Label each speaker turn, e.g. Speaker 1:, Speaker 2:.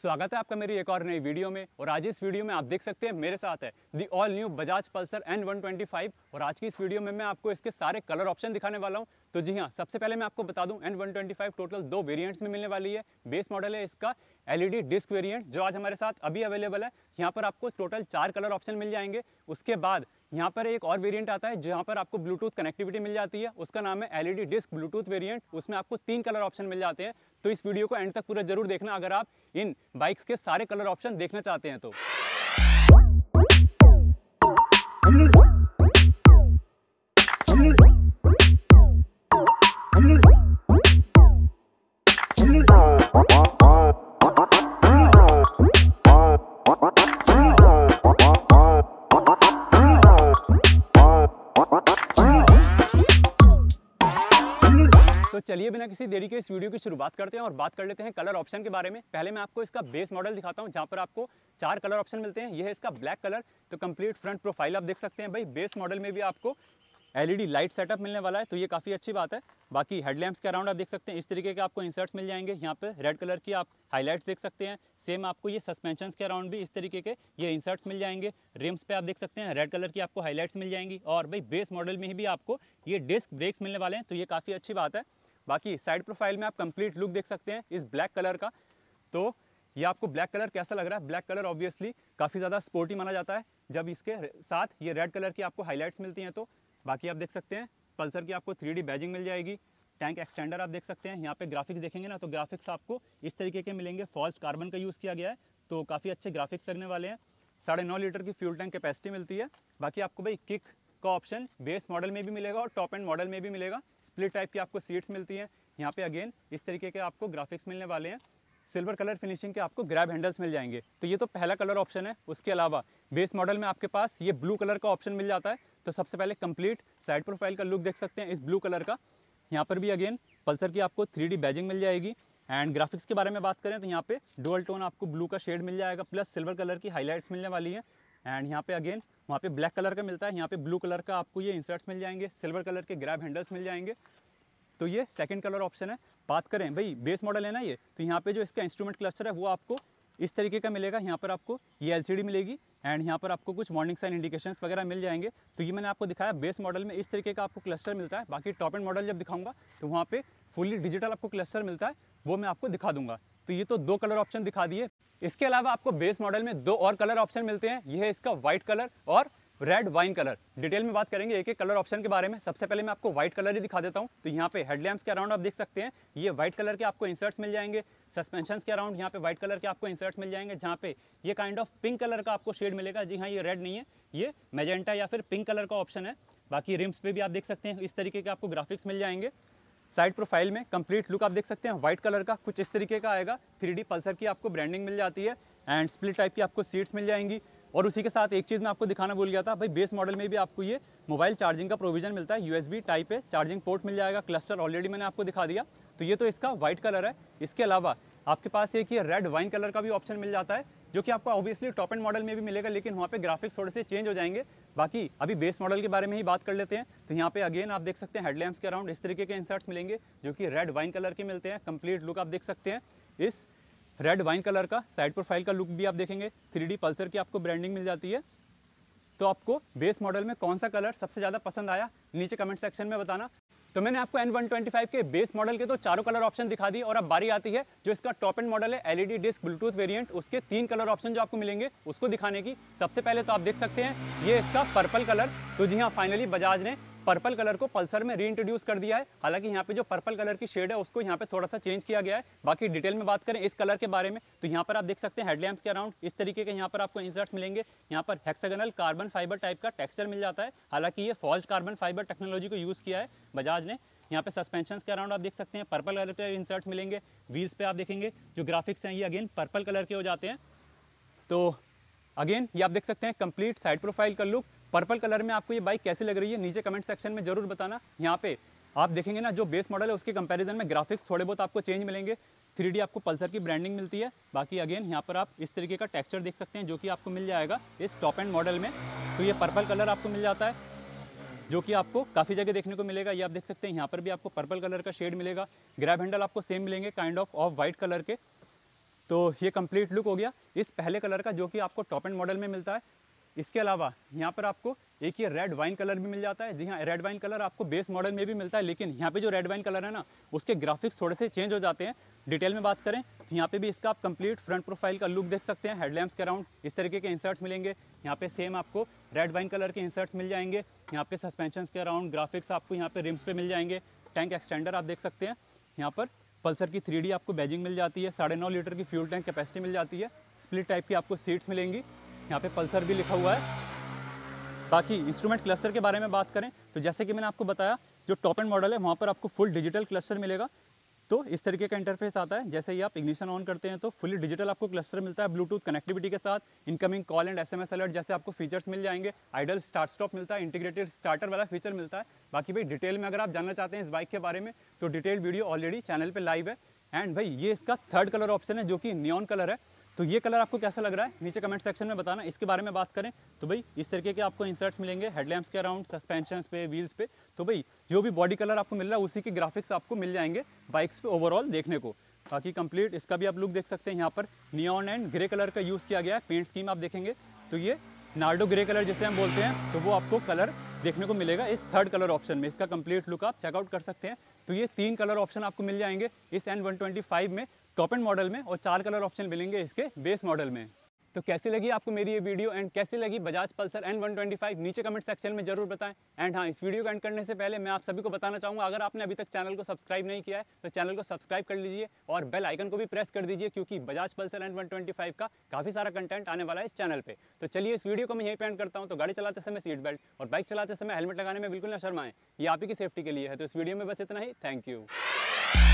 Speaker 1: स्वागत है आपका मेरी एक और नई वीडियो में और आज इस वीडियो में आप देख सकते हैं मेरे साथ है the all new Bajaj Pulsar N 125 और आज की इस वीडियो में मैं आपको इसके सारे कलर ऑप्शन दिखाने वाला हूं तो जी हाँ सबसे पहले मैं आपको बता दूं एन 125 टोटल दो वेरिएंट्स में मिलने वाली है बेस मॉडल है इसका एलईडी डिस्क वेरियंट जो आज हमारे साथ अभी अवेलेबल है यहाँ पर आपको टोटल चार कलर ऑप्शन मिल जाएंगे उसके बाद यहाँ पर एक और वेरिएंट आता है जहाँ पर आपको ब्लूटूथ कनेक्टिविटी मिल जाती है उसका नाम है एलईडी डिस्क ब्लूटूथ वेरिएंट उसमें आपको तीन कलर ऑप्शन मिल जाते हैं तो इस वीडियो को एंड तक पूरा जरूर देखना अगर आप इन बाइक्स के सारे कलर ऑप्शन देखना चाहते हैं तो तो चलिए बिना किसी देरी के इस वीडियो की शुरुआत करते हैं और बात कर लेते हैं कलर ऑप्शन के बारे में पहले मैं आपको इसका बेस मॉडल दिखाता हूँ जहाँ पर आपको चार कलर ऑप्शन मिलते हैं यह है इसका ब्लैक कलर तो कंप्लीट फ्रंट प्रोफाइल आप देख सकते हैं भाई बेस मॉडल में भी आपको एलईडी लाइट सेटअप मिलने वाला है तो ये काफ़ी अच्छी बात है बाकी हेडलैम्प्स के अराउंड आप देख सकते हैं इस तरीके के आपको इंसर्ट्स मिल जाएंगे यहाँ पे रेड कलर की आप हाईलाइट्स देख सकते हैं सेम आपको ये सस्पेंशन के अराउंड भी इस तरीके के ये इंसर्ट्स मिल जाएंगे रिम्स पे आप देख सकते हैं रेड कलर की आपको हाईलाइट्स मिल जाएंगी और भाई बेस मॉडल में ही भी आपको ये डिस्क ब्रेक्स मिलने वाले हैं तो ये काफ़ी अच्छी बात है बाकी साइड प्रोफाइल में आप कंप्लीट लुक देख सकते हैं इस ब्लैक कलर का तो ये आपको ब्लैक कलर कैसा लग रहा है ब्लैक कलर ऑब्वियसली काफ़ी ज़्यादा स्पोर्टी माना जाता है जब इसके साथ ये रेड कलर की आपको हाईलाइट्स मिलती हैं तो बाकी आप देख सकते हैं पल्सर की आपको थ्री बैजिंग मिल जाएगी टैंक एक्सटेंडर आप देख सकते हैं यहाँ पे ग्राफिक्स देखेंगे ना तो ग्राफिक्स आपको इस तरीके के मिलेंगे फॉस्ट कार्बन का यूज़ किया गया है तो काफ़ी अच्छे ग्राफिक्स लगने वाले हैं साढ़े नौ लीटर की फ्यूल टैंक कैपेसिटी मिलती है बाकी आपको भाई किक का ऑप्शन बेस मॉडल में भी मिलेगा और टॉप एंड मॉडल में भी मिलेगा स्प्लिट टाइप की आपको सीट्स मिलती हैं यहाँ पे अगेन इस तरीके के आपको ग्राफिक्स मिलने वाले हैं सिल्वर कलर फिनिशिंग के आपको ग्रैब हैंडल्स मिल जाएंगे तो ये तो पहला कलर ऑप्शन है उसके अलावा बेस मॉडल में आपके पास ये ब्लू कलर का ऑप्शन मिल जाता है तो सबसे पहले कंप्लीट साइड प्रोफाइल का लुक देख सकते हैं इस ब्लू कलर का यहाँ पर भी अगेन पल्सर की आपको थ्री बैजिंग मिल जाएगी एंड ग्राफिक्स के बारे में बात करें तो यहाँ पे डुअल टोन आपको ब्लू का शेड मिल जाएगा प्लस सिल्वर कलर की हाईलाइट्स मिलने वाली है एंड यहाँ पे अगेन वहाँ पे ब्लैक कलर का मिलता है यहाँ पे ब्लू कलर का आपको ये इंसर्ट्स मिल जाएंगे सिल्वर कलर के ग्रैब हैंडल्स मिल जाएंगे तो ये सेकंड कलर ऑप्शन है बात करें भाई बेस मॉडल है ना ये तो यहाँ पे जो इसका इंस्ट्रूमेंट क्लस्टर है वो आपको इस तरीके का मिलेगा यहाँ पर आपको ये एल मिलेगी एंड यहाँ पर आपको कुछ वार्निंग साइन इंडिकेशन वगैरह मिल जाएंगे तो ये मैंने आपको दिखाया बेस मॉडल में इस तरीके का आपको क्लस्टर मिलता है बाकी टॉप एंड मॉडल जब दिखाऊंगा तो वहाँ पे फुली डिजिटल आपको क्लस्टर मिलता है वो मैं आपको दिखा दूंगा तो ये तो दो कलर ऑप्शन दिखा दिए इसके अलावा आपको बेस मॉडल में दो और कलर ऑप्शन मिलते हैं यह है इसका व्हाइट कलर और रेड वाइन कलर डिटेल में बात करेंगे एक एक कलर ऑप्शन के बारे में सबसे पहले मैं आपको व्हाइट कलर ही दिखा देता हूँ तो यहाँ पे हेडलैम्प्स के अराउंड आप देख सकते हैं ये व्हाइट कलर के आपको इंसर्ट्स मिल जाएंगे सस्पेंशन के अराउंड यहाँ पे व्हाइट कलर के आपको इंसर्ट्स मिल जाएंगे जहाँ पे ये काइंड ऑफ पिंक कलर का आपको शेड मिलेगा जी हाँ ये रेड नहीं है ये मेजेंटा या फिर पिंक कलर का ऑप्शन है बाकी रिम्स पे भी आप देख सकते हैं इस तरीके के आपको ग्राफिक्स मिल जाएंगे साइड प्रोफाइल में कंप्लीट लुक आप देख सकते हैं व्हाइट कलर का कुछ इस तरीके का आएगा थ्री पल्सर की आपको ब्रांडिंग मिल जाती है एंड स्प्लिट टाइप की आपको सीट्स मिल जाएंगी और उसी के साथ एक चीज़ मैं आपको दिखाना भूल गया था भाई बेस मॉडल में भी आपको ये मोबाइल चार्जिंग का प्रोविजन मिलता है यूएसबी टाइप पे चार्जिंग पोर्ट मिल जाएगा क्लस्टर ऑलरेडी मैंने आपको दिखा दिया तो ये तो इसका वाइट कलर है इसके अलावा आपके पास एक ये रेड वाइन कलर का भी ऑप्शन मिल जाता है जो कि आपको ऑब्वियसली टॉप एंड मॉडल में भी मिलेगा लेकिन वहाँ पर ग्राफिक्स थोड़े से चेंज हो जाएंगे बाकी अभी बेस मॉडल के बारे में ही बात कर लेते हैं तो यहाँ पे अगेन आप देख सकते हैं हेडलैम्प्स के अराउंड इस तरीके के इंसर्ट्स मिलेंगे जो कि रेड वाइन कलर के मिलते हैं कंप्लीट लुक आप देख सकते हैं इस रेड वाइन कलर का साइड प्रोफाइल का लुक भी आप देखेंगे थ्री पल्सर की आपको ब्रांडिंग मिल जाती है तो आपको बेस मॉडल में कौन सा कलर सबसे ज़्यादा पसंद आया नीचे कमेंट सेक्शन में बताना तो मैंने आपको N125 के बेस मॉडल के तो चारों कलर ऑप्शन दिखा दी और अब बारी आती है जो इसका टॉप एंड मॉडल है एलईडी डिस्क ब्लूटूथ वेरिएंट उसके तीन कलर ऑप्शन जो आपको मिलेंगे उसको दिखाने की सबसे पहले तो आप देख सकते हैं ये इसका पर्पल कलर तो जी हाँ फाइनली बजाज ने पर्पल कलर को पल्सर में री इंट्रोड्यूस कर दिया है हालांकि यहाँ पे जो पर्पल कलर की शेड है उसको यहाँ पे थोड़ा सा चेंज किया गया है बाकी डिटेल में बात करें इस कलर के बारे में तो यहाँ पर आप देख सकते हैं हेडलैम्प के अराउंड इस तरीके के यहाँ पर आपको इंसर्ट्स मिलेंगे यहाँ पर हेक्सागनल कार्बन फाइबर टाइप का टेक्सचर मिल जाता है हालांकि ये फॉल्ट कार्बन फाइबर टेक्नोलॉजी को यूज़ किया है बजाज ने यहाँ पे सस्पेंशन के अराउंड आप देख सकते हैं पर्पल कलर के इंसर्ट्स मिलेंगे व्हील्स पे आप देखेंगे जो ग्राफिक्स हैं ये अगेन पर्पल कलर के हो जाते हैं तो अगेन ये आप देख सकते हैं कंप्लीट साइड प्रोफाइल का लुक पर्पल कलर में आपको ये बाइक कैसी लग रही है नीचे कमेंट सेक्शन में जरूर बताना यहाँ पे आप देखेंगे ना जो बेस मॉडल है उसके कंपैरिजन में ग्राफिक्स थोड़े बहुत आपको चेंज मिलेंगे थ्री आपको पल्सर की ब्रांडिंग मिलती है बाकी अगेन यहाँ पर आप इस तरीके का टेक्सचर देख सकते हैं जो कि आपको मिल जाएगा इस टॉप एंड मॉडल में तो ये पर्पल कलर आपको मिल जाता है जो कि आपको काफ़ी जगह देखने को मिलेगा ये आप देख सकते हैं यहाँ पर भी आपको पर्पल कलर का शेड मिलेगा ग्रैब हैंडल आपको सेम मिलेंगे kind of off white colour के तो ये कंप्लीट लुक हो गया इस पहले कलर का जो कि आपको टॉप एंड मॉडल में मिलता है इसके अलावा यहाँ पर आपको एक ये रेड वाइन कलर भी मिल जाता है जी हाँ रेड वाइन कलर आपको बेस मॉडल में भी मिलता है लेकिन यहाँ पे जो रेड वाइन कलर है ना उसके ग्राफिक्स थोड़े से चेंज हो जाते हैं डिटेल में बात करें तो यहाँ पे भी इसका आप कंप्लीट फ्रंट प्रोफाइल का लुक देख सकते हैं हेडलैम्प्स के अराउंड इस तरीके के इंसर्ट्स मिलेंगे यहाँ पे सेम आपको रेड वाइन कलर के इंसर्ट्स मिल जाएंगे यहाँ पे सस्पेंशन के अराउंड ग्राफिक्स आपको यहाँ पे रिम्स पे मिल जाएंगे टैंक एक्सटेंडर आप देख सकते हैं यहाँ पर पल्सर की थ्री आपको बैजिंग मिल जाती है साढ़े लीटर की फ्यूल टैंक कैपेसिटी मिल जाती है स्प्लिट टाइप की आपको सीट्स मिलेंगी यहाँ पे पल्सर भी लिखा हुआ है बाकी इंस्ट्रूमेंट क्लस्टर के बारे में बात करें तो जैसे कि मैंने आपको बताया जो टॉप एंड मॉडल है वहाँ पर आपको फुल डिजिटल क्लस्टर मिलेगा तो इस तरीके का इंटरफेस आता है जैसे ही आप इग्निशन ऑन करते हैं तो फुली डिजिटल आपको क्लस्टर मिलता है ब्लूटूथ कनेक्टिविटी के साथ incoming call and SMS alert जैसे आपको फीचर्स मिल जाएंगे आइडल स्टार्ट स्टॉप मिलता है इंटीग्रेटेड स्टार्टर वाला फीचर मिलता है बाकी भाई डिटेल में अगर आप जानना चाहते हैं इस बाइक के बारे में तो डिटेल वीडियो ऑलरेडी चैनल पर लाइव है एंड भाई ये इसका थर्ड कलर ऑप्शन है जो कि नियॉन कलर है तो ये कलर आपको कैसा लग रहा है नीचे कमेंट सेक्शन में बताना इसके बारे में बात करें तो भाई इस तरीके के आपको इंसर्ट्स मिलेंगे हेडलैम्प्स के अराउंड सस्पेंशन पे व्हील्स पे तो भाई जो भी बॉडी कलर आपको मिल रहा है उसी के ग्राफिक्स आपको मिल जाएंगे बाइक्स पे ओवरऑल देखने को बाकी कंप्लीट इसका भी आप लुक देख सकते हैं यहाँ पर नियॉन एंड ग्रे कलर का यूज़ किया गया है पेंट स्कीम आप देखेंगे तो ये नार्डो ग्रे कलर जिसे हम बोलते हैं तो वो आपको कलर देखने को मिलेगा इस थर्ड कलर ऑप्शन में इसका कंप्लीट लुक आप चेकआउट कर सकते हैं तो ये तीन कलर ऑप्शन आपको मिल जाएंगे इस एन 125 में टॉप एंड मॉडल में और चार कलर ऑप्शन मिलेंगे इसके बेस मॉडल में तो कैसी लगी आपको मेरी ये वीडियो एंड कैसी लगी बजाज पल्सर एन फाइव नीचे कमेंट सेक्शन में जरूर बताएं एंड हाँ इस वीडियो को एंड करने से पहले मैं आप सभी को बताना चाहूँगा अगर आपने अभी तक चैनल को सब्सक्राइब नहीं किया है तो चैनल को सब्सक्राइब कर लीजिए और बेल आइकन को भी प्रेस कर दीजिए क्योंकि बजाज पल्सर एन 125 का काफ़ी सारा कंटेंट आने वाला है इस चैनल पर तो चलिए इस वीडियो को मैं यहीं पर एंड करता हूँ तो गाड़ी चलाते समय सीट बेल्ट और बाइक चलाते समय हेलमेट लगाने में बिल्कुल ना शर्माएं ये आप ही की सेफ्टी के लिए है तो इस वीडियो में बस इतना ही थैंक यू